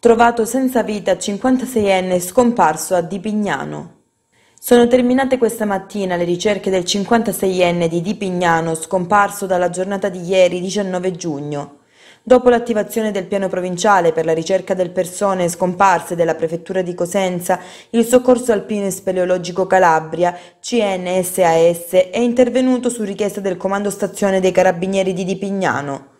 Trovato senza vita 56enne scomparso a Dipignano. Sono terminate questa mattina le ricerche del 56enne di Dipignano scomparso dalla giornata di ieri 19 giugno. Dopo l'attivazione del piano provinciale per la ricerca delle persone scomparse della prefettura di Cosenza, il soccorso alpino e speleologico Calabria, CNSAS, è intervenuto su richiesta del comando stazione dei carabinieri di Dipignano.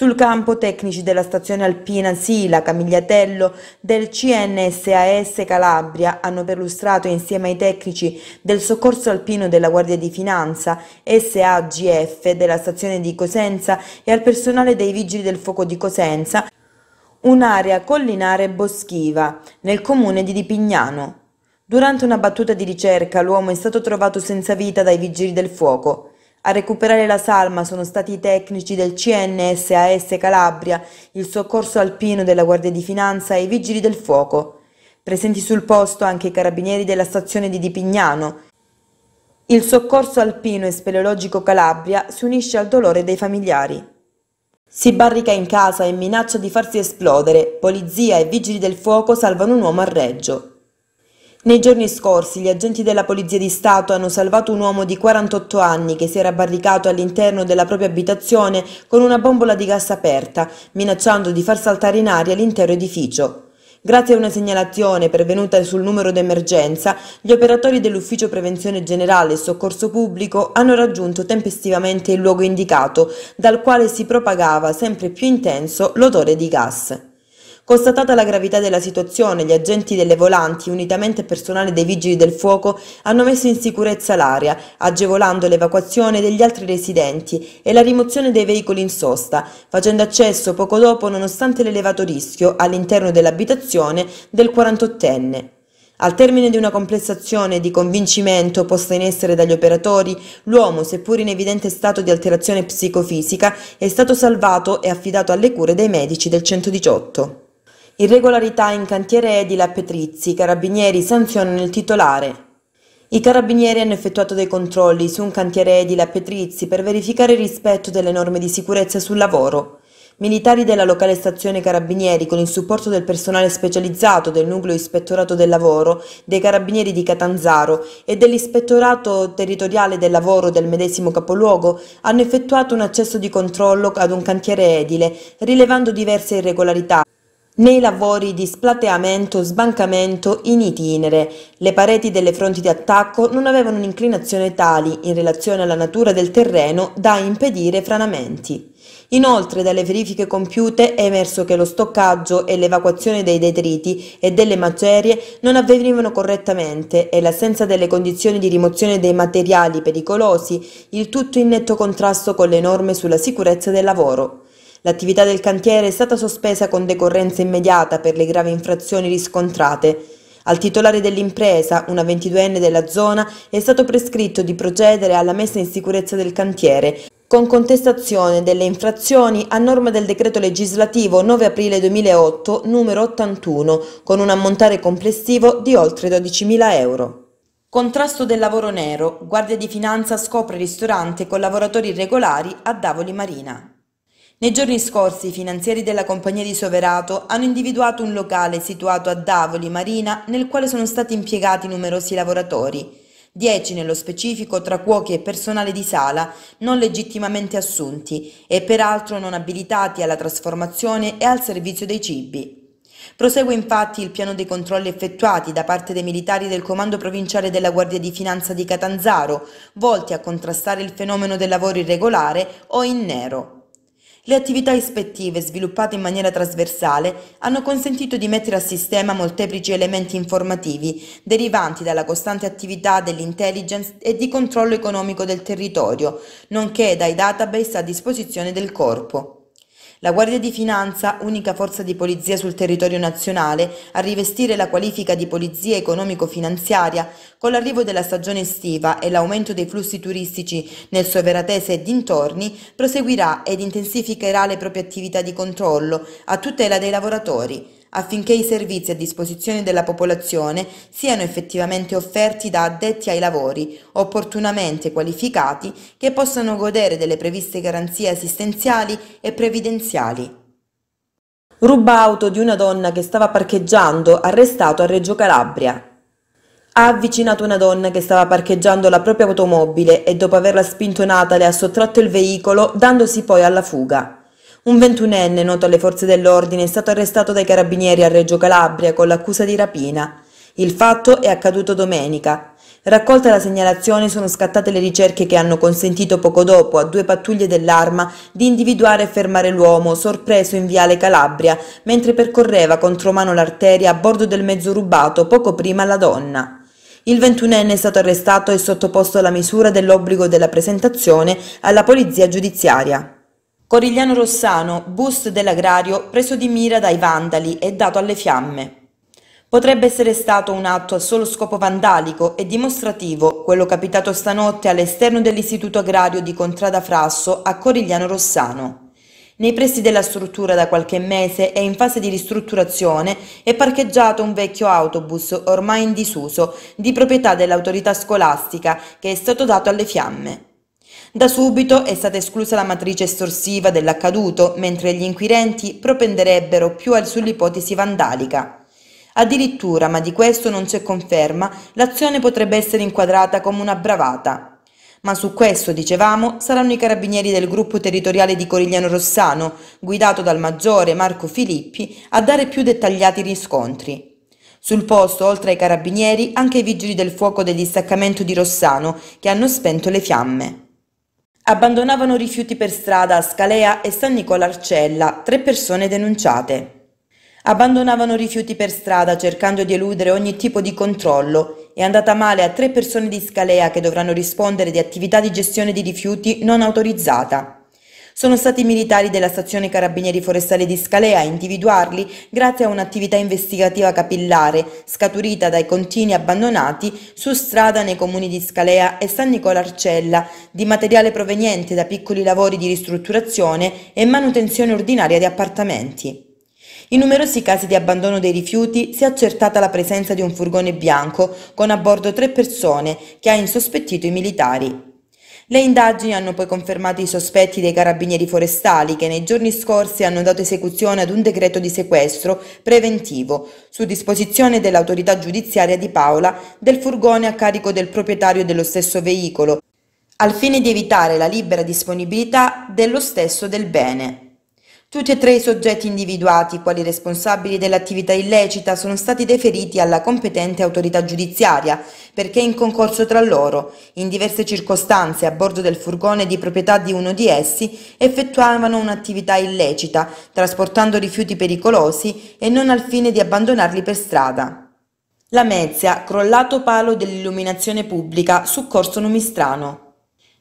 Sul campo tecnici della stazione alpina Sila Camigliatello del CNSAS Calabria hanno perlustrato insieme ai tecnici del soccorso alpino della Guardia di Finanza SAGF della stazione di Cosenza e al personale dei Vigili del Fuoco di Cosenza un'area collinare boschiva nel comune di Dipignano. Durante una battuta di ricerca l'uomo è stato trovato senza vita dai Vigili del Fuoco. A recuperare la salma sono stati i tecnici del CNS AS Calabria, il soccorso alpino della Guardia di Finanza e i vigili del fuoco. Presenti sul posto anche i carabinieri della stazione di Dipignano. Il soccorso alpino e speleologico Calabria si unisce al dolore dei familiari. Si barrica in casa e minaccia di farsi esplodere. Polizia e vigili del fuoco salvano un uomo a Reggio. Nei giorni scorsi gli agenti della Polizia di Stato hanno salvato un uomo di 48 anni che si era barricato all'interno della propria abitazione con una bombola di gas aperta, minacciando di far saltare in aria l'intero edificio. Grazie a una segnalazione pervenuta sul numero d'emergenza, gli operatori dell'Ufficio Prevenzione Generale e Soccorso Pubblico hanno raggiunto tempestivamente il luogo indicato, dal quale si propagava sempre più intenso l'odore di gas. Constatata la gravità della situazione, gli agenti delle volanti, unitamente personale dei vigili del fuoco, hanno messo in sicurezza l'area, agevolando l'evacuazione degli altri residenti e la rimozione dei veicoli in sosta, facendo accesso poco dopo, nonostante l'elevato rischio, all'interno dell'abitazione del 48enne. Al termine di una complessa azione di convincimento posta in essere dagli operatori, l'uomo, seppur in evidente stato di alterazione psicofisica, è stato salvato e affidato alle cure dei medici del 118. Irregolarità in cantiere edile a Petrizzi, carabinieri sanzionano il titolare. I carabinieri hanno effettuato dei controlli su un cantiere edile a Petrizzi per verificare il rispetto delle norme di sicurezza sul lavoro. Militari della locale stazione Carabinieri, con il supporto del personale specializzato del nucleo ispettorato del lavoro, dei Carabinieri di Catanzaro e dell'ispettorato territoriale del lavoro del medesimo capoluogo, hanno effettuato un accesso di controllo ad un cantiere edile, rilevando diverse irregolarità. Nei lavori di splateamento-sbancamento in itinere, le pareti delle fronti di attacco non avevano un'inclinazione tali, in relazione alla natura del terreno, da impedire franamenti. Inoltre, dalle verifiche compiute è emerso che lo stoccaggio e l'evacuazione dei detriti e delle macerie non avvenivano correttamente e l'assenza delle condizioni di rimozione dei materiali pericolosi, il tutto in netto contrasto con le norme sulla sicurezza del lavoro. L'attività del cantiere è stata sospesa con decorrenza immediata per le gravi infrazioni riscontrate. Al titolare dell'impresa, una 22enne della zona, è stato prescritto di procedere alla messa in sicurezza del cantiere, con contestazione delle infrazioni a norma del decreto legislativo 9 aprile 2008 numero 81 con un ammontare complessivo di oltre 12.000 euro. Contrasto del lavoro nero, Guardia di Finanza scopre ristorante con lavoratori irregolari a Davoli Marina. Nei giorni scorsi i finanzieri della compagnia di Soverato hanno individuato un locale situato a Davoli Marina nel quale sono stati impiegati numerosi lavoratori, dieci nello specifico tra cuochi e personale di sala non legittimamente assunti e peraltro non abilitati alla trasformazione e al servizio dei cibi. Prosegue infatti il piano dei controlli effettuati da parte dei militari del Comando Provinciale della Guardia di Finanza di Catanzaro, volti a contrastare il fenomeno del lavoro irregolare o in nero. Le attività ispettive, sviluppate in maniera trasversale, hanno consentito di mettere a sistema molteplici elementi informativi derivanti dalla costante attività dell'intelligence e di controllo economico del territorio, nonché dai database a disposizione del corpo. La Guardia di Finanza, unica forza di polizia sul territorio nazionale, a rivestire la qualifica di polizia economico-finanziaria, con l'arrivo della stagione estiva e l'aumento dei flussi turistici nel Soveratese e dintorni, proseguirà ed intensificherà le proprie attività di controllo a tutela dei lavoratori affinché i servizi a disposizione della popolazione siano effettivamente offerti da addetti ai lavori, opportunamente qualificati, che possano godere delle previste garanzie assistenziali e previdenziali. Ruba auto di una donna che stava parcheggiando, arrestato a Reggio Calabria. Ha avvicinato una donna che stava parcheggiando la propria automobile e dopo averla spintonata le ha sottratto il veicolo, dandosi poi alla fuga. Un ventunenne noto alle forze dell'ordine è stato arrestato dai carabinieri a Reggio Calabria con l'accusa di rapina. Il fatto è accaduto domenica. Raccolta la segnalazione sono scattate le ricerche che hanno consentito poco dopo a due pattuglie dell'arma di individuare e fermare l'uomo sorpreso in Viale Calabria mentre percorreva contromano l'arteria a bordo del mezzo rubato poco prima alla donna. Il ventunenne è stato arrestato e sottoposto alla misura dell'obbligo della presentazione alla polizia giudiziaria. Corigliano Rossano, bus dell'agrario preso di mira dai vandali e dato alle fiamme. Potrebbe essere stato un atto a solo scopo vandalico e dimostrativo quello capitato stanotte all'esterno dell'istituto agrario di Contrada Frasso a Corigliano Rossano. Nei pressi della struttura da qualche mese è in fase di ristrutturazione è parcheggiato un vecchio autobus ormai in disuso di proprietà dell'autorità scolastica che è stato dato alle fiamme. Da subito è stata esclusa la matrice estorsiva dell'accaduto, mentre gli inquirenti propenderebbero più sull'ipotesi vandalica. Addirittura, ma di questo non c'è conferma, l'azione potrebbe essere inquadrata come una bravata. Ma su questo, dicevamo, saranno i carabinieri del gruppo territoriale di Corigliano Rossano, guidato dal maggiore Marco Filippi, a dare più dettagliati riscontri. Sul posto, oltre ai carabinieri, anche i vigili del fuoco del distaccamento di Rossano, che hanno spento le fiamme abbandonavano rifiuti per strada a Scalea e San Nicola Arcella, tre persone denunciate. Abbandonavano rifiuti per strada cercando di eludere ogni tipo di controllo. È andata male a tre persone di Scalea che dovranno rispondere di attività di gestione di rifiuti non autorizzata. Sono stati i militari della stazione Carabinieri Forestale di Scalea a individuarli grazie a un'attività investigativa capillare scaturita dai contini abbandonati su strada nei comuni di Scalea e San Nicola Arcella di materiale proveniente da piccoli lavori di ristrutturazione e manutenzione ordinaria di appartamenti. In numerosi casi di abbandono dei rifiuti si è accertata la presenza di un furgone bianco con a bordo tre persone che ha insospettito i militari. Le indagini hanno poi confermato i sospetti dei carabinieri forestali che nei giorni scorsi hanno dato esecuzione ad un decreto di sequestro preventivo su disposizione dell'autorità giudiziaria di Paola del furgone a carico del proprietario dello stesso veicolo al fine di evitare la libera disponibilità dello stesso del bene. Tutti e tre i soggetti individuati, quali responsabili dell'attività illecita, sono stati deferiti alla competente autorità giudiziaria perché in concorso tra loro, in diverse circostanze a bordo del furgone di proprietà di uno di essi, effettuavano un'attività illecita, trasportando rifiuti pericolosi e non al fine di abbandonarli per strada. La Mezia, crollato palo dell'illuminazione pubblica su Corso Numistrano.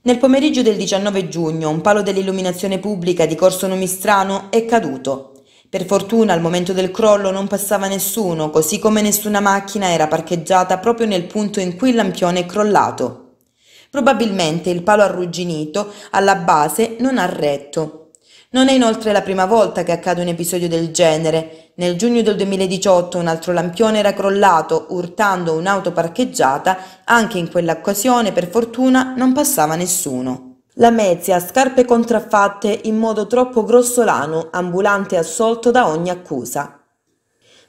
Nel pomeriggio del 19 giugno un palo dell'illuminazione pubblica di Corso CorsoNomistrano è caduto. Per fortuna al momento del crollo non passava nessuno, così come nessuna macchina era parcheggiata proprio nel punto in cui il lampione è crollato. Probabilmente il palo arrugginito alla base non ha retto. Non è inoltre la prima volta che accade un episodio del genere. Nel giugno del 2018 un altro lampione era crollato, urtando un'auto parcheggiata, anche in quell'occasione per fortuna non passava nessuno. La Mezia, scarpe contraffatte in modo troppo grossolano, ambulante assolto da ogni accusa.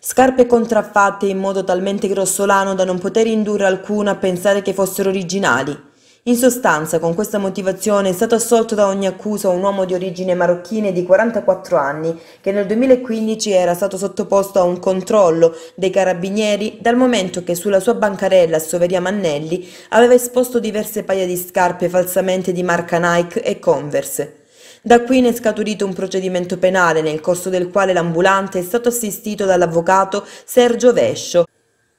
Scarpe contraffatte in modo talmente grossolano da non poter indurre alcuno a pensare che fossero originali. In sostanza, con questa motivazione è stato assolto da ogni accusa un uomo di origine marocchina di 44 anni che nel 2015 era stato sottoposto a un controllo dei carabinieri dal momento che sulla sua bancarella a Soveria Mannelli aveva esposto diverse paia di scarpe falsamente di marca Nike e Converse. Da qui ne è scaturito un procedimento penale nel corso del quale l'ambulante è stato assistito dall'avvocato Sergio Vescio,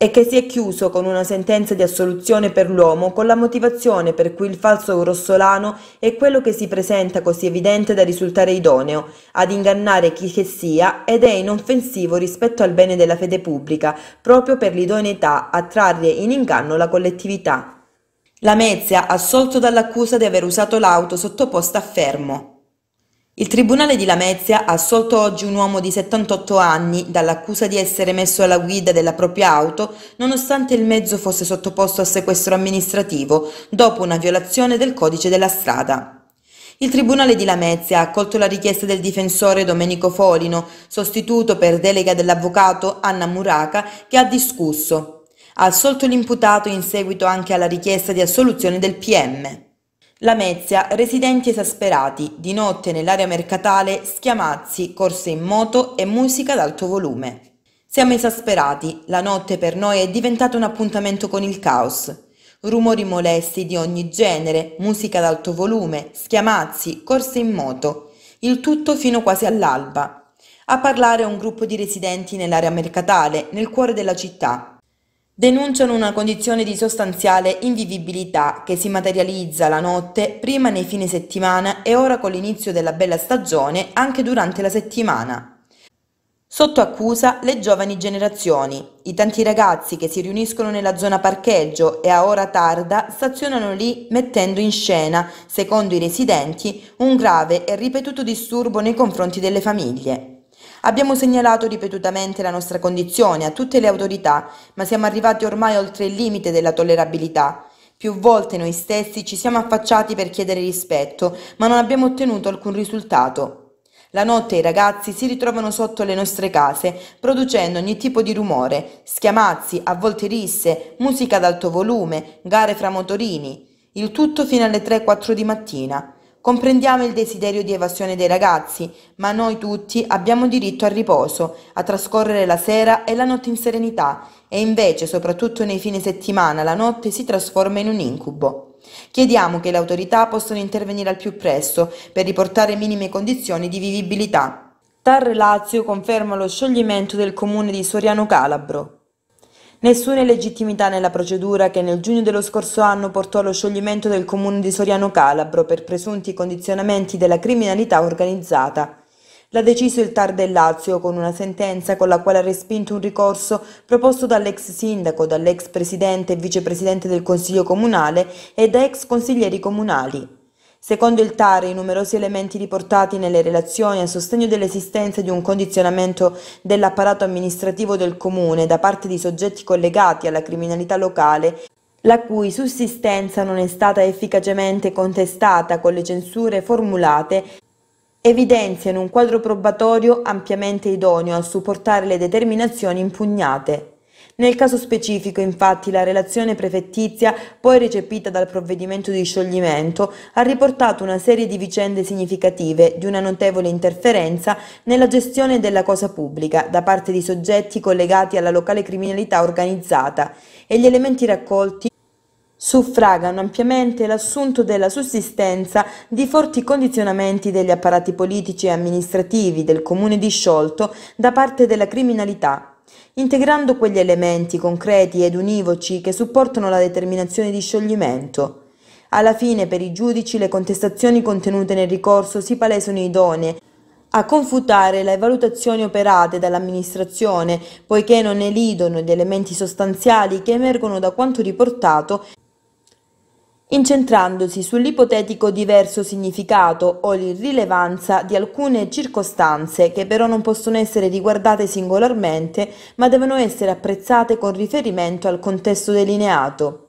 e che si è chiuso con una sentenza di assoluzione per l'uomo con la motivazione per cui il falso grossolano è quello che si presenta così evidente da risultare idoneo ad ingannare chi che sia ed è inoffensivo rispetto al bene della fede pubblica proprio per l'idoneità a trarre in inganno la collettività. Lamezia assolto dall'accusa di aver usato l'auto sottoposta a fermo. Il Tribunale di Lamezia ha assolto oggi un uomo di 78 anni dall'accusa di essere messo alla guida della propria auto nonostante il mezzo fosse sottoposto a sequestro amministrativo dopo una violazione del codice della strada. Il Tribunale di Lamezia ha accolto la richiesta del difensore Domenico Folino, sostituto per delega dell'avvocato Anna Muraca, che ha discusso. Ha assolto l'imputato in seguito anche alla richiesta di assoluzione del PM. Lamezia, residenti esasperati, di notte nell'area mercatale, schiamazzi, corse in moto e musica ad alto volume. Siamo esasperati, la notte per noi è diventata un appuntamento con il caos. Rumori molesti di ogni genere, musica ad alto volume, schiamazzi, corse in moto, il tutto fino quasi all'alba. A parlare è un gruppo di residenti nell'area mercatale, nel cuore della città, denunciano una condizione di sostanziale invivibilità che si materializza la notte, prima nei fine settimana e ora con l'inizio della bella stagione anche durante la settimana. Sotto accusa le giovani generazioni, i tanti ragazzi che si riuniscono nella zona parcheggio e a ora tarda stazionano lì mettendo in scena, secondo i residenti, un grave e ripetuto disturbo nei confronti delle famiglie. Abbiamo segnalato ripetutamente la nostra condizione a tutte le autorità, ma siamo arrivati ormai oltre il limite della tollerabilità. Più volte noi stessi ci siamo affacciati per chiedere rispetto, ma non abbiamo ottenuto alcun risultato. La notte i ragazzi si ritrovano sotto le nostre case, producendo ogni tipo di rumore, schiamazzi, a volte risse, musica ad alto volume, gare fra motorini, il tutto fino alle 3-4 di mattina. Comprendiamo il desiderio di evasione dei ragazzi, ma noi tutti abbiamo diritto al riposo, a trascorrere la sera e la notte in serenità, e invece, soprattutto nei fine settimana, la notte si trasforma in un incubo. Chiediamo che le autorità possano intervenire al più presto per riportare minime condizioni di vivibilità. Tar Lazio conferma lo scioglimento del comune di Soriano Calabro. Nessuna illegittimità nella procedura che nel giugno dello scorso anno portò allo scioglimento del comune di Soriano Calabro per presunti condizionamenti della criminalità organizzata. L'ha deciso il TAR del Lazio con una sentenza con la quale ha respinto un ricorso proposto dall'ex sindaco, dall'ex presidente e vicepresidente del Consiglio Comunale e da ex consiglieri comunali. Secondo il TAR, i numerosi elementi riportati nelle relazioni a sostegno dell'esistenza di un condizionamento dell'apparato amministrativo del Comune da parte di soggetti collegati alla criminalità locale la cui sussistenza non è stata efficacemente contestata con le censure formulate, evidenziano un quadro probatorio ampiamente idoneo a supportare le determinazioni impugnate. Nel caso specifico, infatti, la relazione prefettizia, poi recepita dal provvedimento di scioglimento, ha riportato una serie di vicende significative di una notevole interferenza nella gestione della cosa pubblica da parte di soggetti collegati alla locale criminalità organizzata e gli elementi raccolti suffragano ampiamente l'assunto della sussistenza di forti condizionamenti degli apparati politici e amministrativi del comune disciolto da parte della criminalità integrando quegli elementi concreti ed univoci che supportano la determinazione di scioglimento. Alla fine per i giudici le contestazioni contenute nel ricorso si palesano idonee a confutare le valutazioni operate dall'amministrazione, poiché non elidono gli elementi sostanziali che emergono da quanto riportato incentrandosi sull'ipotetico diverso significato o l'irrilevanza di alcune circostanze che però non possono essere riguardate singolarmente ma devono essere apprezzate con riferimento al contesto delineato.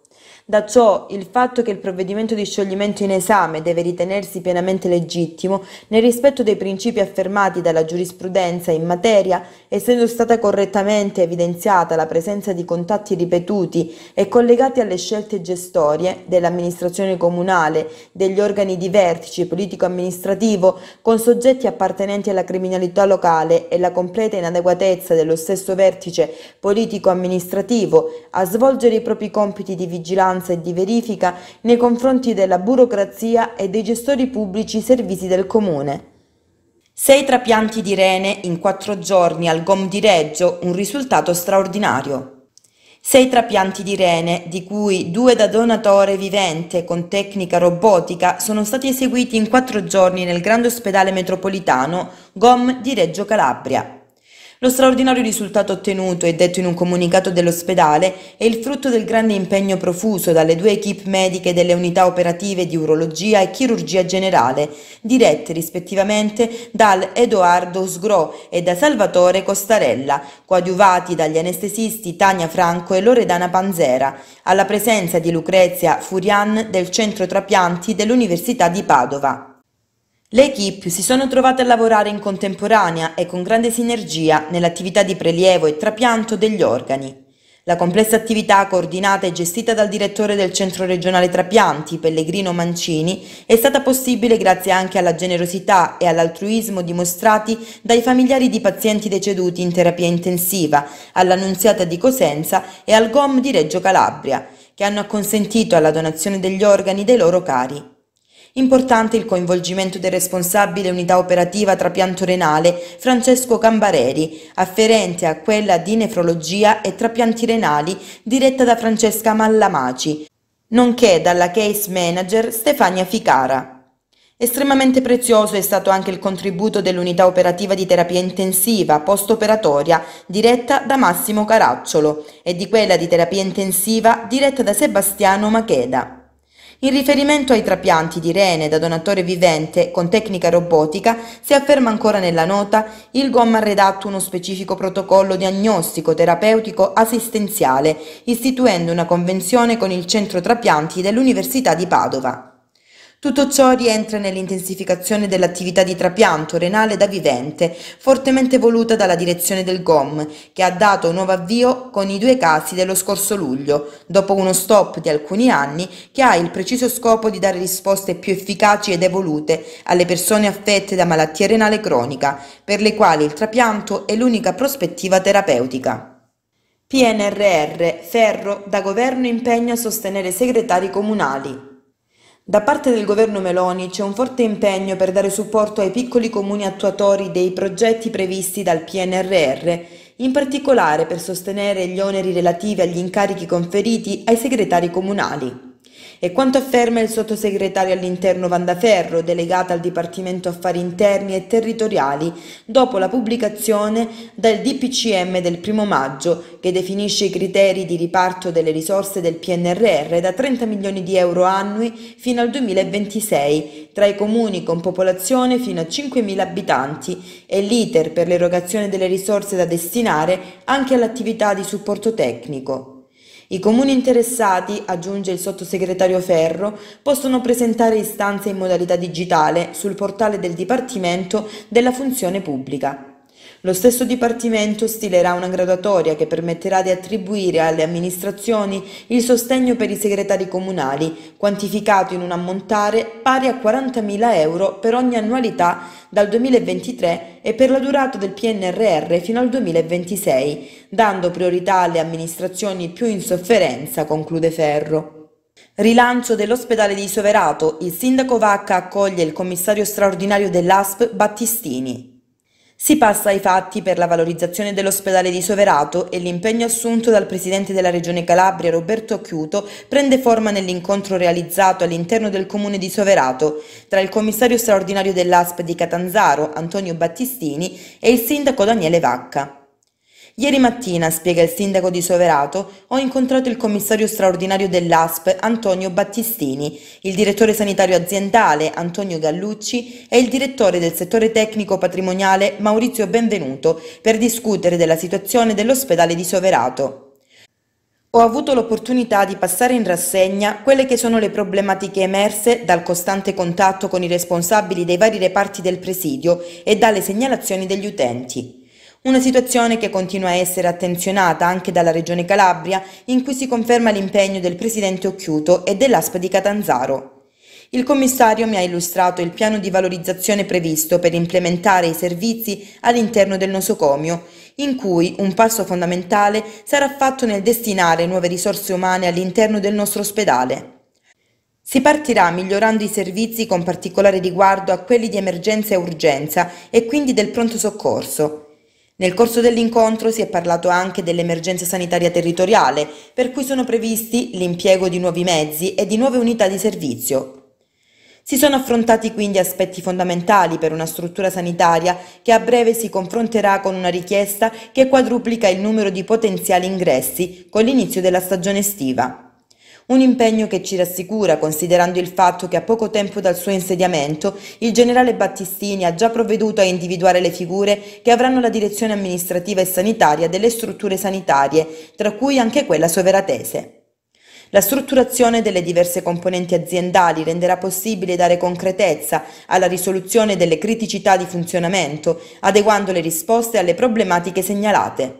Da ciò il fatto che il provvedimento di scioglimento in esame deve ritenersi pienamente legittimo nel rispetto dei principi affermati dalla giurisprudenza in materia, essendo stata correttamente evidenziata la presenza di contatti ripetuti e collegati alle scelte gestorie dell'amministrazione comunale, degli organi di vertice politico-amministrativo con soggetti appartenenti alla criminalità locale e la completa inadeguatezza dello stesso vertice politico-amministrativo a svolgere i propri compiti di vigilanza vigilanza e di verifica nei confronti della burocrazia e dei gestori pubblici servizi del Comune. Sei trapianti di rene in quattro giorni al GOM di Reggio, un risultato straordinario. Sei trapianti di rene, di cui due da donatore vivente con tecnica robotica, sono stati eseguiti in quattro giorni nel grande ospedale metropolitano GOM di Reggio Calabria. Lo straordinario risultato ottenuto e detto in un comunicato dell'ospedale è il frutto del grande impegno profuso dalle due equip mediche delle unità operative di urologia e chirurgia generale, dirette rispettivamente dal Edoardo Sgro e da Salvatore Costarella, coadiuvati dagli anestesisti Tania Franco e Loredana Panzera, alla presenza di Lucrezia Furian del centro trapianti dell'Università di Padova. Le equip si sono trovate a lavorare in contemporanea e con grande sinergia nell'attività di prelievo e trapianto degli organi. La complessa attività coordinata e gestita dal direttore del Centro regionale Trapianti, Pellegrino Mancini, è stata possibile grazie anche alla generosità e all'altruismo dimostrati dai familiari di pazienti deceduti in terapia intensiva, all'Annunziata di Cosenza e al GOM di Reggio Calabria, che hanno acconsentito alla donazione degli organi dei loro cari. Importante il coinvolgimento del responsabile unità operativa trapianto renale Francesco Cambareri, afferente a quella di nefrologia e trapianti renali diretta da Francesca Mallamaci, nonché dalla case manager Stefania Ficara. Estremamente prezioso è stato anche il contributo dell'unità operativa di terapia intensiva post-operatoria diretta da Massimo Caracciolo e di quella di terapia intensiva diretta da Sebastiano Macheda. In riferimento ai trapianti di rene da donatore vivente con tecnica robotica, si afferma ancora nella nota, il GOM ha redatto uno specifico protocollo diagnostico, terapeutico, assistenziale, istituendo una convenzione con il centro trapianti dell'Università di Padova. Tutto ciò rientra nell'intensificazione dell'attività di trapianto renale da vivente, fortemente voluta dalla direzione del GOM, che ha dato nuovo avvio con i due casi dello scorso luglio, dopo uno stop di alcuni anni che ha il preciso scopo di dare risposte più efficaci ed evolute alle persone affette da malattia renale cronica, per le quali il trapianto è l'unica prospettiva terapeutica. PNRR, Ferro, da governo impegna a sostenere segretari comunali. Da parte del governo Meloni c'è un forte impegno per dare supporto ai piccoli comuni attuatori dei progetti previsti dal PNRR, in particolare per sostenere gli oneri relativi agli incarichi conferiti ai segretari comunali. E quanto afferma il sottosegretario all'interno Vandaferro, delegata al Dipartimento Affari Interni e Territoriali, dopo la pubblicazione dal DPCM del 1 maggio, che definisce i criteri di riparto delle risorse del PNRR da 30 milioni di euro annui fino al 2026 tra i comuni con popolazione fino a 5.000 abitanti e l'iter per l'erogazione delle risorse da destinare anche all'attività di supporto tecnico. I comuni interessati, aggiunge il sottosegretario Ferro, possono presentare istanze in modalità digitale sul portale del Dipartimento della Funzione Pubblica. Lo stesso Dipartimento stilerà una graduatoria che permetterà di attribuire alle amministrazioni il sostegno per i segretari comunali, quantificato in un ammontare pari a 40.000 euro per ogni annualità dal 2023 e per la durata del PNRR fino al 2026, dando priorità alle amministrazioni più in sofferenza, conclude Ferro. Rilancio dell'ospedale di Soverato, il sindaco Vacca accoglie il commissario straordinario dell'ASP Battistini. Si passa ai fatti per la valorizzazione dell'ospedale di Soverato e l'impegno assunto dal Presidente della Regione Calabria Roberto Chiuto prende forma nell'incontro realizzato all'interno del Comune di Soverato tra il commissario straordinario dell'ASP di Catanzaro Antonio Battistini e il sindaco Daniele Vacca. Ieri mattina, spiega il sindaco di Soverato, ho incontrato il commissario straordinario dell'ASP Antonio Battistini, il direttore sanitario aziendale Antonio Gallucci e il direttore del settore tecnico patrimoniale Maurizio Benvenuto per discutere della situazione dell'ospedale di Soverato. Ho avuto l'opportunità di passare in rassegna quelle che sono le problematiche emerse dal costante contatto con i responsabili dei vari reparti del presidio e dalle segnalazioni degli utenti. Una situazione che continua a essere attenzionata anche dalla Regione Calabria, in cui si conferma l'impegno del Presidente Occhiuto e dell'ASP di Catanzaro. Il commissario mi ha illustrato il piano di valorizzazione previsto per implementare i servizi all'interno del nosocomio, in cui un passo fondamentale sarà fatto nel destinare nuove risorse umane all'interno del nostro ospedale. Si partirà migliorando i servizi con particolare riguardo a quelli di emergenza e urgenza e quindi del pronto soccorso. Nel corso dell'incontro si è parlato anche dell'emergenza sanitaria territoriale, per cui sono previsti l'impiego di nuovi mezzi e di nuove unità di servizio, si sono affrontati quindi aspetti fondamentali per una struttura sanitaria che a breve si confronterà con una richiesta che quadruplica il numero di potenziali ingressi con l'inizio della stagione estiva. Un impegno che ci rassicura considerando il fatto che a poco tempo dal suo insediamento il generale Battistini ha già provveduto a individuare le figure che avranno la direzione amministrativa e sanitaria delle strutture sanitarie, tra cui anche quella soveratese. La strutturazione delle diverse componenti aziendali renderà possibile dare concretezza alla risoluzione delle criticità di funzionamento, adeguando le risposte alle problematiche segnalate.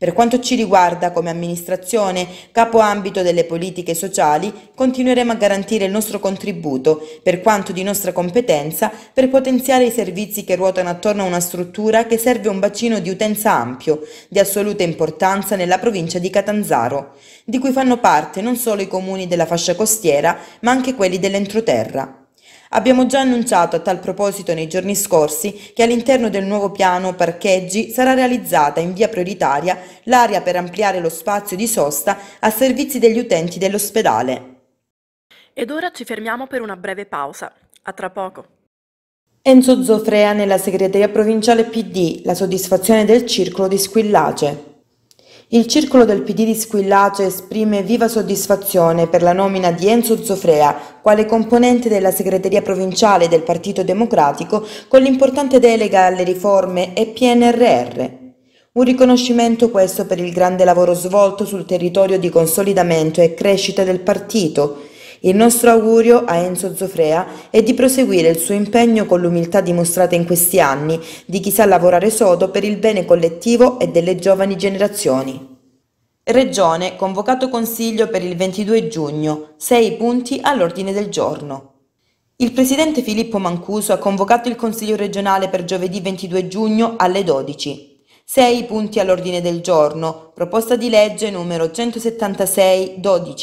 Per quanto ci riguarda, come amministrazione, capo ambito delle politiche sociali, continueremo a garantire il nostro contributo, per quanto di nostra competenza, per potenziare i servizi che ruotano attorno a una struttura che serve un bacino di utenza ampio, di assoluta importanza nella provincia di Catanzaro, di cui fanno parte non solo i comuni della fascia costiera, ma anche quelli dell'entroterra. Abbiamo già annunciato a tal proposito nei giorni scorsi che all'interno del nuovo piano parcheggi sarà realizzata in via prioritaria l'area per ampliare lo spazio di sosta a servizi degli utenti dell'ospedale. Ed ora ci fermiamo per una breve pausa. A tra poco. Enzo Zofrea nella segreteria provinciale PD, la soddisfazione del circolo di Squillace. Il circolo del PD di Squillace esprime viva soddisfazione per la nomina di Enzo Zofrea quale componente della segreteria provinciale del Partito Democratico con l'importante delega alle riforme e PNRR. Un riconoscimento questo per il grande lavoro svolto sul territorio di consolidamento e crescita del partito, il nostro augurio a Enzo Zofrea è di proseguire il suo impegno con l'umiltà dimostrata in questi anni, di chi sa lavorare sodo per il bene collettivo e delle giovani generazioni. Regione, convocato Consiglio per il 22 giugno, 6 punti all'ordine del giorno. Il presidente Filippo Mancuso ha convocato il Consiglio regionale per giovedì 22 giugno alle 12. 6 punti all'ordine del giorno. Proposta di legge numero 176-12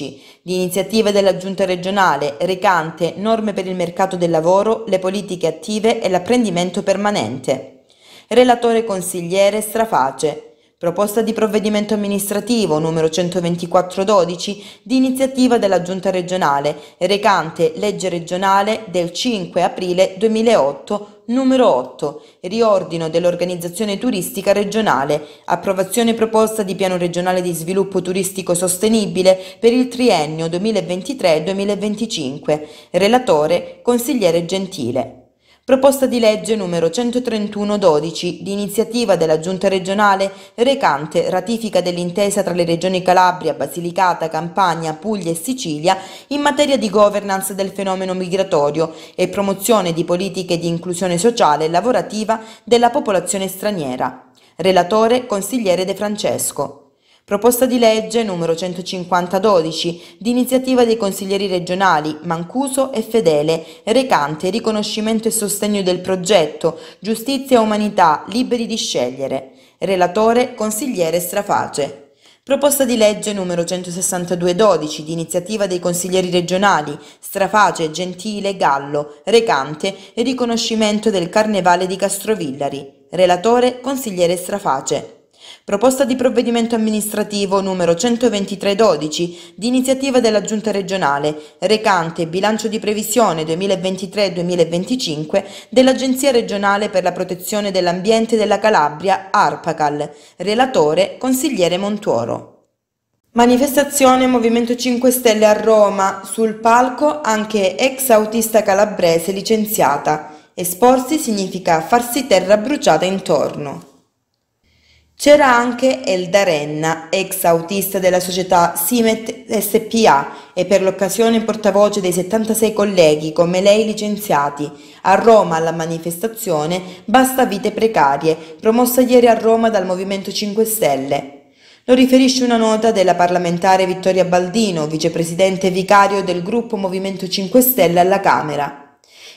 di iniziativa della Giunta regionale recante norme per il mercato del lavoro, le politiche attive e l'apprendimento permanente. Relatore consigliere Straface. Proposta di provvedimento amministrativo numero 12412 di iniziativa della Giunta regionale, recante legge regionale del 5 aprile 2008 numero 8, riordino dell'organizzazione turistica regionale, approvazione proposta di piano regionale di sviluppo turistico sostenibile per il triennio 2023-2025, relatore consigliere Gentile proposta di legge numero 131-12 di iniziativa della Giunta regionale recante ratifica dell'intesa tra le regioni Calabria, Basilicata, Campania, Puglia e Sicilia in materia di governance del fenomeno migratorio e promozione di politiche di inclusione sociale e lavorativa della popolazione straniera. Relatore consigliere De Francesco. Proposta di legge numero 15012 di iniziativa dei consiglieri regionali Mancuso e Fedele, recante riconoscimento e sostegno del progetto Giustizia e Umanità liberi di scegliere. Relatore consigliere Straface. Proposta di legge numero 16212 di iniziativa dei consiglieri regionali Straface, Gentile, Gallo, recante riconoscimento del Carnevale di Castrovillari. Relatore consigliere Straface. Proposta di provvedimento amministrativo numero 12312 di iniziativa della Giunta regionale recante bilancio di previsione 2023-2025 dell'Agenzia regionale per la protezione dell'ambiente della Calabria ARPACAL. Relatore consigliere Montuoro. Manifestazione Movimento 5 Stelle a Roma, sul palco anche ex autista calabrese licenziata. Esporsi significa farsi terra bruciata intorno. C'era anche Elda Renna, ex autista della società Simet SPA e per l'occasione portavoce dei 76 colleghi come lei licenziati. A Roma alla manifestazione Basta vite precarie, promossa ieri a Roma dal Movimento 5 Stelle. Lo riferisce una nota della parlamentare Vittoria Baldino, vicepresidente vicario del gruppo Movimento 5 Stelle alla Camera.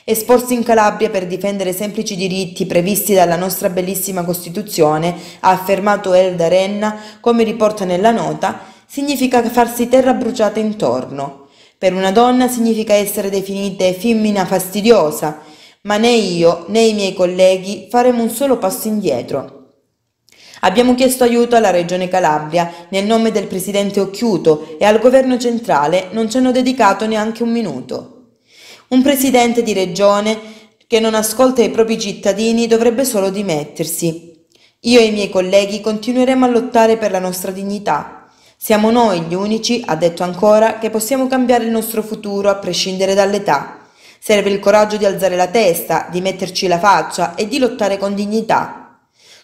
Esporsi in Calabria per difendere semplici diritti previsti dalla nostra bellissima Costituzione, ha affermato Elda Renna, come riporta nella nota, significa farsi terra bruciata intorno. Per una donna significa essere definite femmina fastidiosa, ma né io né i miei colleghi faremo un solo passo indietro. Abbiamo chiesto aiuto alla Regione Calabria nel nome del Presidente Occhiuto e al Governo centrale non ci hanno dedicato neanche un minuto. Un presidente di regione che non ascolta i propri cittadini dovrebbe solo dimettersi. Io e i miei colleghi continueremo a lottare per la nostra dignità. Siamo noi gli unici, ha detto ancora, che possiamo cambiare il nostro futuro a prescindere dall'età. Serve il coraggio di alzare la testa, di metterci la faccia e di lottare con dignità.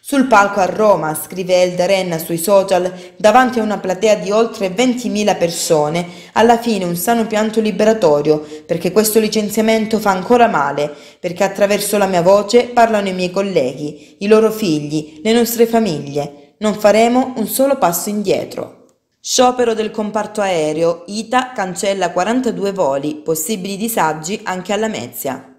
Sul palco a Roma, scrive Eldaren sui social, davanti a una platea di oltre 20.000 persone, alla fine un sano pianto liberatorio, perché questo licenziamento fa ancora male, perché attraverso la mia voce parlano i miei colleghi, i loro figli, le nostre famiglie. Non faremo un solo passo indietro. Sciopero del comparto aereo, ITA cancella 42 voli, possibili disagi anche alla Mezia.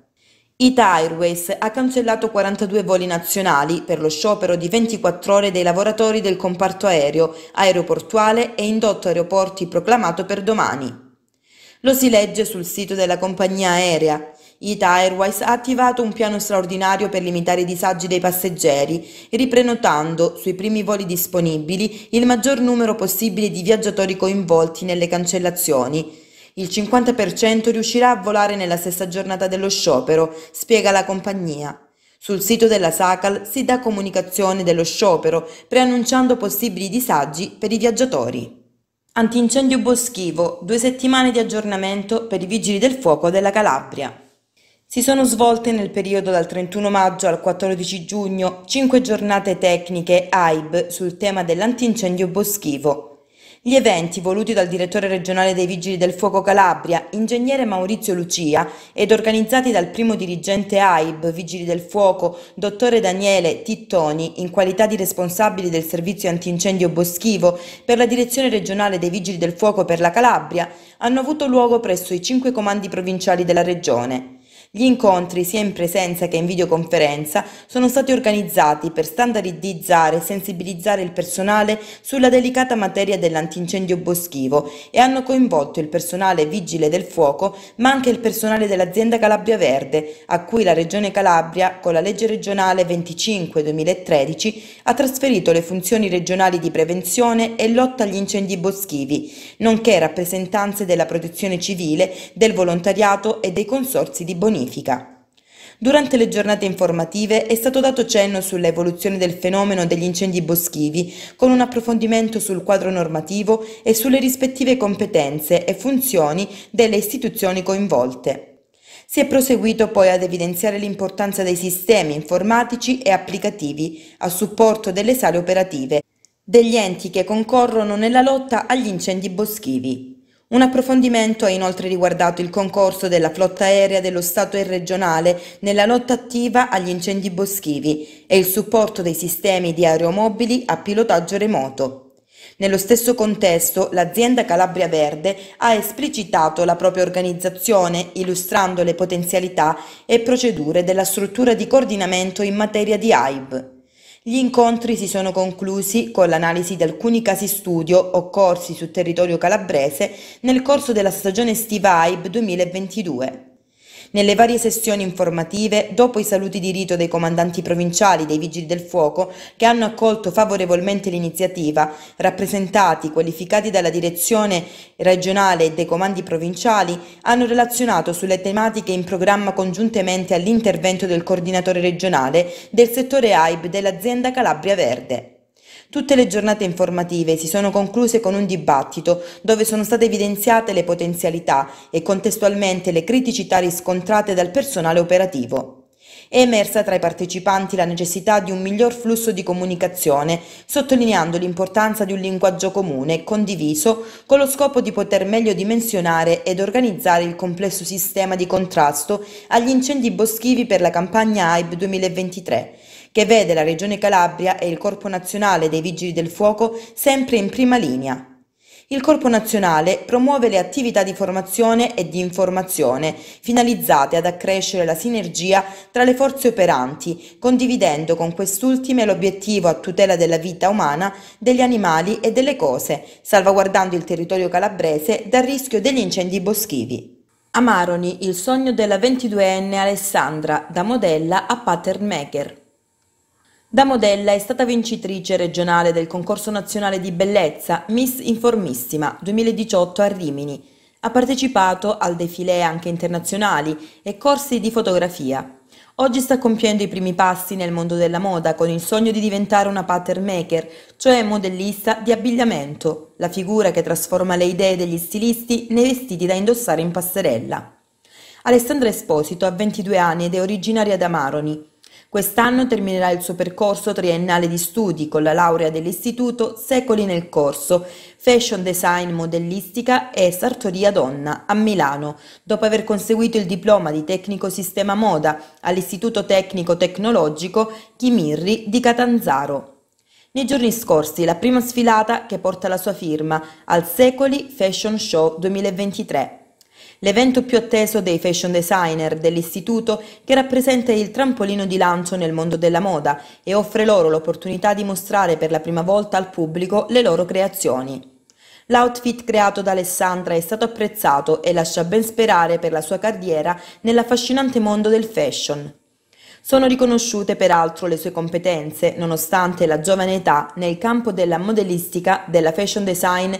Ita Airways ha cancellato 42 voli nazionali per lo sciopero di 24 ore dei lavoratori del comparto aereo, aeroportuale e indotto aeroporti proclamato per domani. Lo si legge sul sito della compagnia aerea. Ita Airways ha attivato un piano straordinario per limitare i disagi dei passeggeri, riprenotando sui primi voli disponibili il maggior numero possibile di viaggiatori coinvolti nelle cancellazioni il 50% riuscirà a volare nella stessa giornata dello sciopero, spiega la compagnia. Sul sito della SACAL si dà comunicazione dello sciopero, preannunciando possibili disagi per i viaggiatori. Antincendio boschivo, due settimane di aggiornamento per i vigili del fuoco della Calabria. Si sono svolte nel periodo dal 31 maggio al 14 giugno cinque giornate tecniche AIB sul tema dell'antincendio boschivo, gli eventi, voluti dal direttore regionale dei Vigili del Fuoco Calabria, ingegnere Maurizio Lucia, ed organizzati dal primo dirigente AIB Vigili del Fuoco, dottore Daniele Tittoni, in qualità di responsabile del servizio antincendio boschivo per la direzione regionale dei Vigili del Fuoco per la Calabria, hanno avuto luogo presso i cinque comandi provinciali della regione. Gli incontri, sia in presenza che in videoconferenza, sono stati organizzati per standardizzare e sensibilizzare il personale sulla delicata materia dell'antincendio boschivo e hanno coinvolto il personale vigile del fuoco, ma anche il personale dell'azienda Calabria Verde, a cui la Regione Calabria, con la legge regionale 25-2013, ha trasferito le funzioni regionali di prevenzione e lotta agli incendi boschivi, nonché rappresentanze della protezione civile, del volontariato e dei consorzi di bonifica bonifica. Durante le giornate informative è stato dato cenno sull'evoluzione del fenomeno degli incendi boschivi, con un approfondimento sul quadro normativo e sulle rispettive competenze e funzioni delle istituzioni coinvolte. Si è proseguito poi ad evidenziare l'importanza dei sistemi informatici e applicativi a supporto delle sale operative, degli enti che concorrono nella lotta agli incendi boschivi. Un approfondimento ha inoltre riguardato il concorso della flotta aerea dello Stato e regionale nella lotta attiva agli incendi boschivi e il supporto dei sistemi di aeromobili a pilotaggio remoto. Nello stesso contesto, l'azienda Calabria Verde ha esplicitato la propria organizzazione, illustrando le potenzialità e procedure della struttura di coordinamento in materia di AIB. Gli incontri si sono conclusi con l'analisi di alcuni casi studio occorsi sul territorio calabrese nel corso della stagione estiva 2022. Nelle varie sessioni informative, dopo i saluti di rito dei comandanti provinciali dei Vigili del Fuoco, che hanno accolto favorevolmente l'iniziativa, rappresentati qualificati dalla direzione regionale e dei comandi provinciali, hanno relazionato sulle tematiche in programma congiuntamente all'intervento del coordinatore regionale del settore AIB dell'azienda Calabria Verde. Tutte le giornate informative si sono concluse con un dibattito dove sono state evidenziate le potenzialità e contestualmente le criticità riscontrate dal personale operativo. È emersa tra i partecipanti la necessità di un miglior flusso di comunicazione, sottolineando l'importanza di un linguaggio comune, condiviso, con lo scopo di poter meglio dimensionare ed organizzare il complesso sistema di contrasto agli incendi boschivi per la campagna AIB 2023 che vede la Regione Calabria e il Corpo Nazionale dei Vigili del Fuoco sempre in prima linea. Il Corpo Nazionale promuove le attività di formazione e di informazione finalizzate ad accrescere la sinergia tra le forze operanti, condividendo con quest'ultime l'obiettivo a tutela della vita umana, degli animali e delle cose, salvaguardando il territorio calabrese dal rischio degli incendi boschivi. Amaroni, il sogno della 22enne Alessandra, da modella a pattern maker. Da modella è stata vincitrice regionale del concorso nazionale di bellezza Miss Informissima 2018 a Rimini. Ha partecipato al defilé anche internazionali e corsi di fotografia. Oggi sta compiendo i primi passi nel mondo della moda con il sogno di diventare una pattern maker, cioè modellista di abbigliamento, la figura che trasforma le idee degli stilisti nei vestiti da indossare in passerella. Alessandra Esposito ha 22 anni ed è originaria da Maroni. Quest'anno terminerà il suo percorso triennale di studi con la laurea dell'Istituto Secoli nel Corso, Fashion Design Modellistica e Sartoria Donna a Milano, dopo aver conseguito il diploma di tecnico sistema moda all'Istituto Tecnico Tecnologico Chimirri di Catanzaro. Nei giorni scorsi la prima sfilata che porta la sua firma al Secoli Fashion Show 2023 l'evento più atteso dei fashion designer dell'istituto che rappresenta il trampolino di lancio nel mondo della moda e offre loro l'opportunità di mostrare per la prima volta al pubblico le loro creazioni. L'outfit creato da Alessandra è stato apprezzato e lascia ben sperare per la sua carriera nell'affascinante mondo del fashion. Sono riconosciute peraltro le sue competenze, nonostante la giovane età, nel campo della modellistica, della fashion design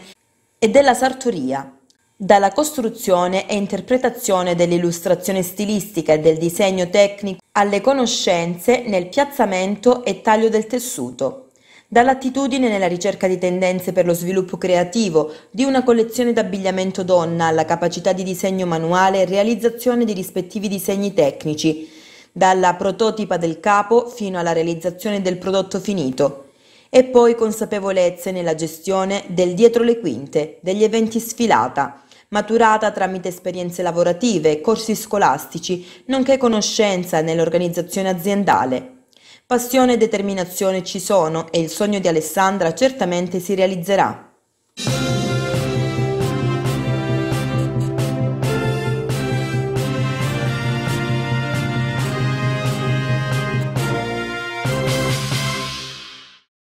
e della sartoria. Dalla costruzione e interpretazione dell'illustrazione stilistica e del disegno tecnico alle conoscenze nel piazzamento e taglio del tessuto. Dall'attitudine nella ricerca di tendenze per lo sviluppo creativo di una collezione d'abbigliamento donna alla capacità di disegno manuale e realizzazione di rispettivi disegni tecnici, dalla prototipa del capo fino alla realizzazione del prodotto finito e poi consapevolezze nella gestione del dietro le quinte, degli eventi sfilata, maturata tramite esperienze lavorative, corsi scolastici, nonché conoscenza nell'organizzazione aziendale. Passione e determinazione ci sono e il sogno di Alessandra certamente si realizzerà.